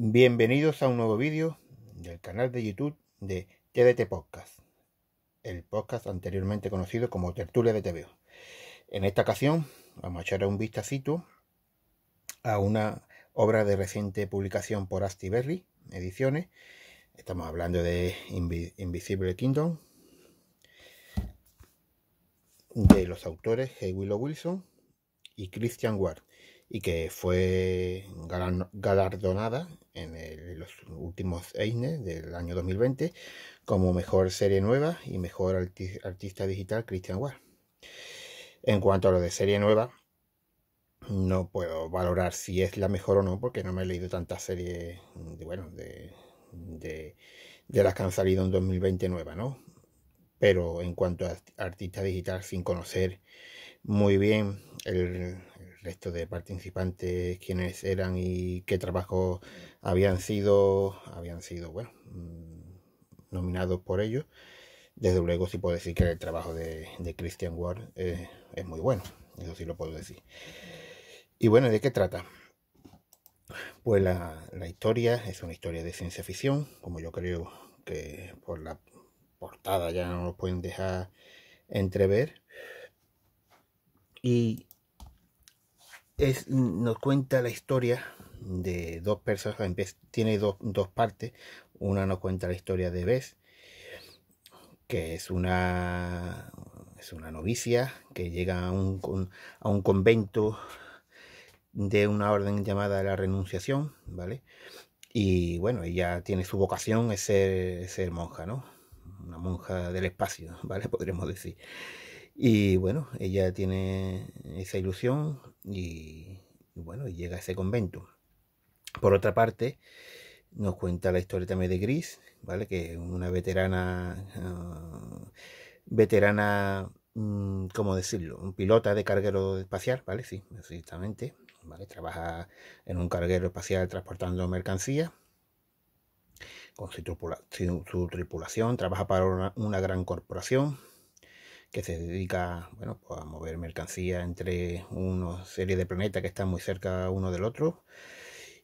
Bienvenidos a un nuevo vídeo del canal de YouTube de TDT Podcast, el podcast anteriormente conocido como Tertulia de TVO. En esta ocasión vamos a echar un vistacito a una obra de reciente publicación por Asti Berry Ediciones. Estamos hablando de Invisible Kingdom, de los autores Hey Willow Wilson y Christian Ward y que fue galardonada en los últimos Eisner del año 2020 como mejor serie nueva y mejor artista digital Christian Ward. En cuanto a lo de serie nueva, no puedo valorar si es la mejor o no, porque no me he leído tantas series de, bueno, de, las que han salido en 2020 nueva, ¿no? Pero en cuanto a artista digital, sin conocer muy bien el resto de participantes quiénes eran y qué trabajo habían sido, habían sido, bueno, mm, nominados por ellos. Desde luego sí puedo decir que el trabajo de, de Christian Ward eh, es, muy bueno, eso sí lo puedo decir. Y bueno, ¿de qué trata? Pues la, la, historia es una historia de ciencia ficción, como yo creo que por la portada ya no lo pueden dejar entrever. Y es, nos cuenta la historia de dos personas, tiene dos, dos partes. Una nos cuenta la historia de Bess, que es una, es una novicia que llega a un, a un convento de una orden llamada la renunciación, ¿vale? Y bueno, ella tiene su vocación, es ser, ser monja, ¿no? Una monja del espacio, ¿vale? Podremos decir. Y bueno, ella tiene esa ilusión y, y bueno, llega a ese convento. Por otra parte, nos cuenta la historia también de Gris, ¿vale? Que es una veterana, ah, veterana, mm, ¿cómo decirlo? Un pilota de carguero espacial, ¿vale? Sí, exactamente, ¿vale? Trabaja en un carguero espacial transportando mercancías con su, tripulación, trabaja para una gran corporación que se dedica bueno, pues, a mover mercancía entre una serie de planetas que están muy cerca uno del otro.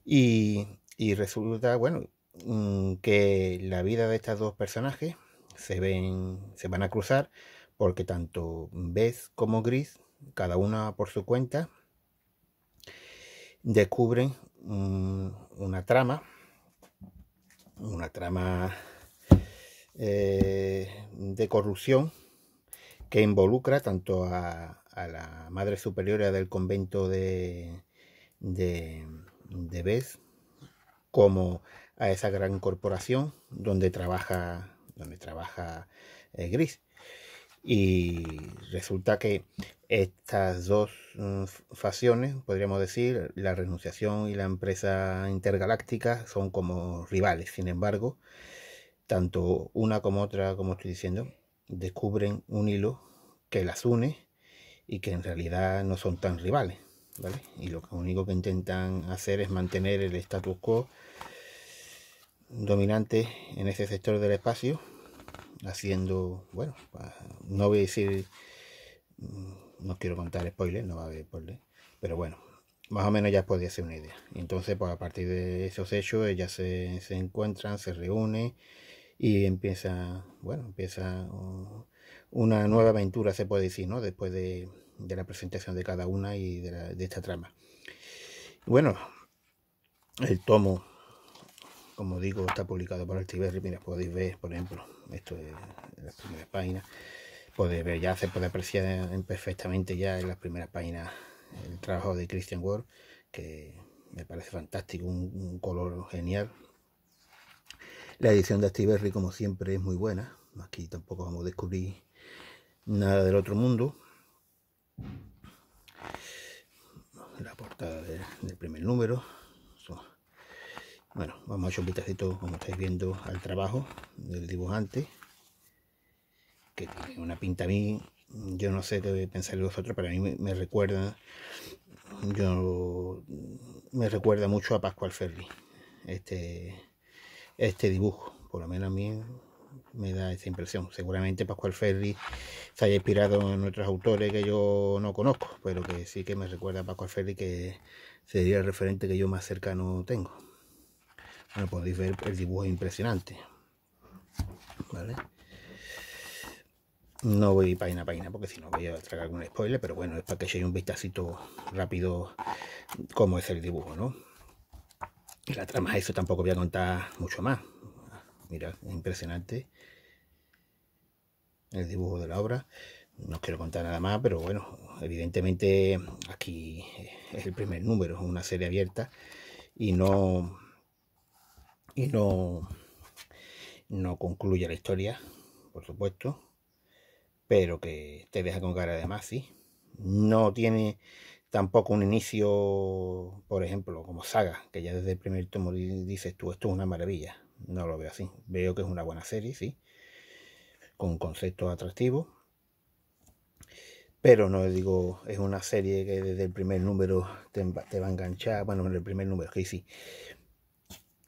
Y, resulta, bueno, mm, que la vida de estos dos personajes se, ven, se van a cruzar porque tanto Beth como Gris, cada una por su cuenta, descubren mm, una trama, una trama eh, de corrupción que involucra tanto a, la madre superiora del convento de, de, de como a esa gran corporación donde trabaja, donde trabaja eh, Gris. Y resulta que estas dos mm, facciones, podríamos decir, la renunciación y la empresa intergaláctica, son como rivales. Sin embargo, tanto una como otra, como estoy diciendo, descubren un hilo que las une y que en realidad no son tan rivales. ¿vale? Y lo único que intentan hacer es mantener el status quo dominante en ese sector del espacio, haciendo, bueno, no voy a decir, mm, no quiero contar spoilers, no va a haber spoilers, pero bueno, más o menos ya podía ser una idea. Y entonces, pues a partir de esos hechos, ellas se, se encuentran, se reúnen y empieza, bueno, empieza una nueva aventura, se puede decir, ¿no? Después de, la presentación de cada una y de, de esta trama. Bueno, el tomo, como digo, está publicado por Altiberri. Mira, podéis ver, por ejemplo, esto es las primeras páginas. Podéis ver, ya se puede apreciar perfectamente ya en las primeras páginas el trabajo de Christian Ward, que me parece fantástico, un color genial, la edición de Berry como siempre, es muy buena. Aquí tampoco vamos a descubrir nada del otro mundo. La portada del primer número. Bueno, vamos a echar un vistazo, como estáis viendo, al trabajo del dibujante. Que tiene una pinta a mí, yo no sé qué pensar vosotros, pero a mí me, recuerda, yo me recuerda mucho a Pascual Ferri. Este este dibujo. Por lo menos a mí me da esa impresión. Seguramente Pascual Ferri se haya inspirado en otros autores que yo no conozco, pero que sí que me recuerda a Pascual Ferri, que sería el referente que yo más cercano tengo. Bueno, podéis ver el dibujo impresionante. No voy página a página porque si no voy a tragar algún spoiler, pero bueno, es para que llegue un vistacito rápido cómo es el dibujo, ¿no? la trama eso tampoco voy a contar mucho más. Mira, impresionante el dibujo de la obra. No quiero contar nada más, pero bueno, evidentemente aquí es el primer número, una serie abierta y no y no no concluye la historia, por supuesto, pero que te deja con cara de más, sí. No tiene tampoco un inicio, por ejemplo, como Saga, que ya desde el primer tomo dices tú, esto es una maravilla. No lo veo así. Veo que es una buena serie, sí, con conceptos atractivos. Pero no digo, es una serie que desde el primer número te, va a enganchar. Bueno, el primer número, que sí.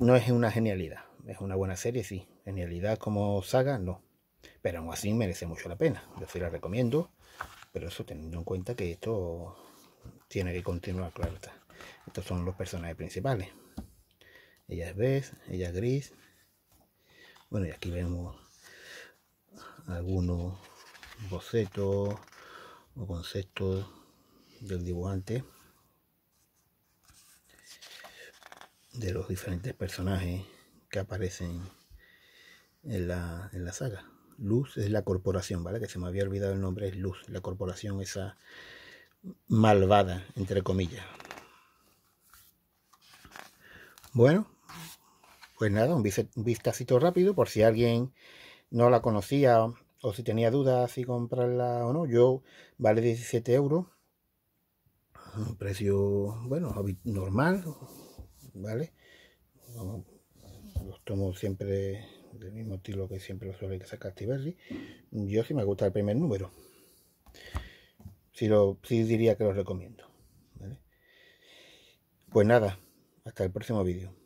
No es una genialidad. Es una buena serie, sí. Genialidad como saga, no. Pero aún así merece mucho la pena. Yo sí la recomiendo. Pero eso teniendo en cuenta que esto tiene que continuar, claro Estos son los personajes principales. Ella es Bess, ella es Gris. Bueno, y aquí vemos algunos bocetos o conceptos del dibujante de los diferentes personajes que aparecen en la, en la saga. Luz es la corporación, ¿vale? Que se me había olvidado el nombre, es Luz, la corporación esa malvada, entre comillas. Bueno, pues nada, un vistacito rápido por si alguien no la conocía o si tenía dudas si comprarla o no. Yo vale 17 euros, un precio, bueno, normal, ¿vale? Los tomo siempre del mismo estilo que siempre lo suele sacar Tiberri. Yo sí me gusta el primer número sí, lo, diría que lo recomiendo. Pues nada, hasta el próximo vídeo.